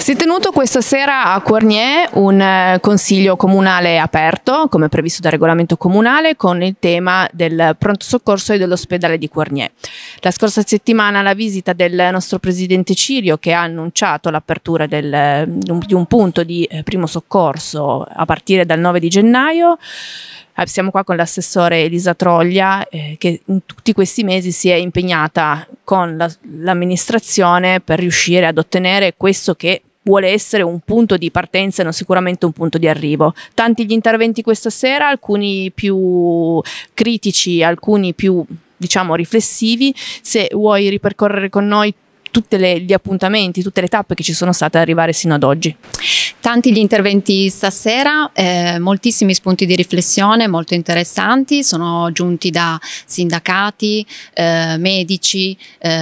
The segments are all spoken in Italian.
Si è tenuto questa sera a Cornier un eh, consiglio comunale aperto, come previsto dal regolamento comunale, con il tema del pronto soccorso e dell'ospedale di Cornier. La scorsa settimana la visita del nostro presidente Cirio che ha annunciato l'apertura eh, di un punto di eh, primo soccorso a partire dal 9 di gennaio siamo qua con l'assessore Elisa Troglia eh, che in tutti questi mesi si è impegnata con l'amministrazione la, per riuscire ad ottenere questo che vuole essere un punto di partenza e non sicuramente un punto di arrivo. Tanti gli interventi questa sera, alcuni più critici, alcuni più diciamo riflessivi. Se vuoi ripercorrere con noi tutti gli appuntamenti, tutte le tappe che ci sono state ad arrivare sino ad oggi. Tanti gli interventi stasera, eh, moltissimi spunti di riflessione molto interessanti, sono giunti da sindacati, eh, medici, eh,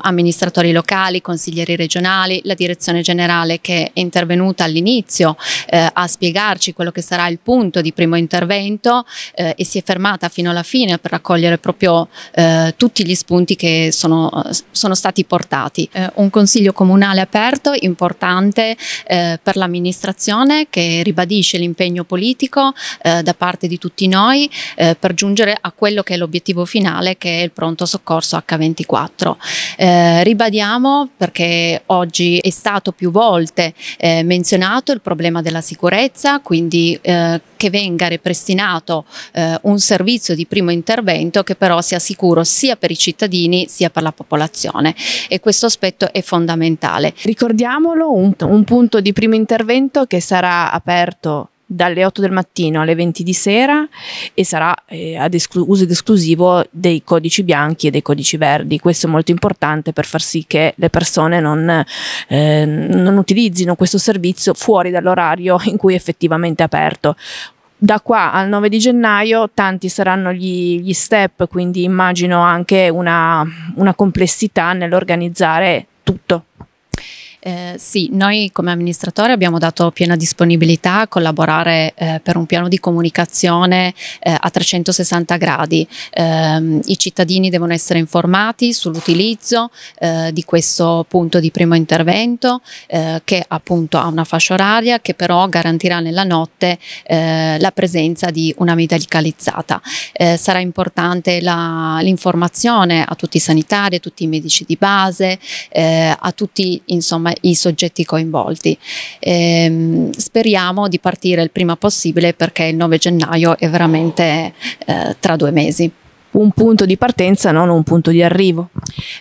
amministratori locali, consiglieri regionali, la direzione generale che è intervenuta all'inizio eh, a spiegarci quello che sarà il punto di primo intervento eh, e si è fermata fino alla fine per raccogliere proprio eh, tutti gli spunti che sono, sono stati portati stati. Eh, un consiglio comunale aperto, importante eh, per l'amministrazione che ribadisce l'impegno politico eh, da parte di tutti noi eh, per giungere a quello che è l'obiettivo finale che è il pronto soccorso H24. Eh, ribadiamo perché oggi è stato più volte eh, menzionato il problema della sicurezza, quindi che venga ripristinato eh, un servizio di primo intervento che però sia sicuro sia per i cittadini sia per la popolazione e questo aspetto è fondamentale. Ricordiamolo, un, un punto di primo intervento che sarà aperto dalle 8 del mattino alle 20 di sera e sarà eh, ad uso ed esclusivo dei codici bianchi e dei codici verdi. Questo è molto importante per far sì che le persone non, eh, non utilizzino questo servizio fuori dall'orario in cui è effettivamente aperto da qua al 9 di gennaio tanti saranno gli, gli step, quindi immagino anche una, una complessità nell'organizzare tutto. Eh, sì, noi come amministratore abbiamo dato piena disponibilità a collaborare eh, per un piano di comunicazione eh, a 360 gradi. Ehm, I cittadini devono essere informati sull'utilizzo eh, di questo punto di primo intervento eh, che appunto ha una fascia oraria che però garantirà nella notte eh, la presenza di una medicalizzata. sarà importante l'informazione a tutti i sanitari, a tutti i medici di base, a tutti insomma i soggetti coinvolti. Ehm, speriamo di partire il prima possibile perché il 9 gennaio è veramente eh, tra due mesi un punto di partenza, non un punto di arrivo.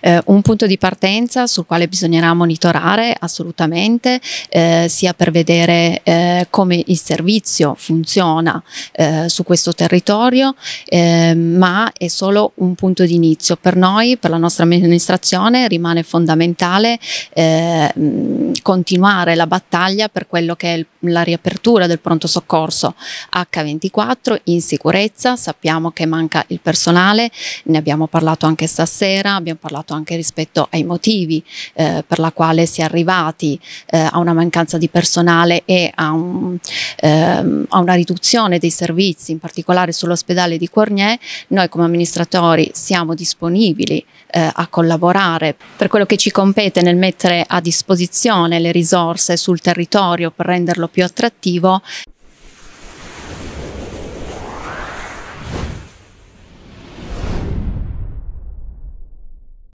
Eh, un punto di partenza sul quale bisognerà monitorare assolutamente, eh, sia per vedere eh, come il servizio funziona eh, su questo territorio, ehm, ma è solo un punto di inizio. Per noi, per la nostra amministrazione, rimane fondamentale ehm, continuare la battaglia per quello che è la riapertura del pronto soccorso H24 in sicurezza. Sappiamo che manca il personale nazionale, ne abbiamo parlato anche stasera, abbiamo parlato anche rispetto ai motivi eh, per la quale si è arrivati eh, a una mancanza di personale e a, un, ehm, a una riduzione dei servizi, in particolare sull'ospedale di Cornier, noi come amministratori siamo disponibili eh, a collaborare per quello che ci compete nel mettere a disposizione le risorse sul territorio per renderlo più attrattivo.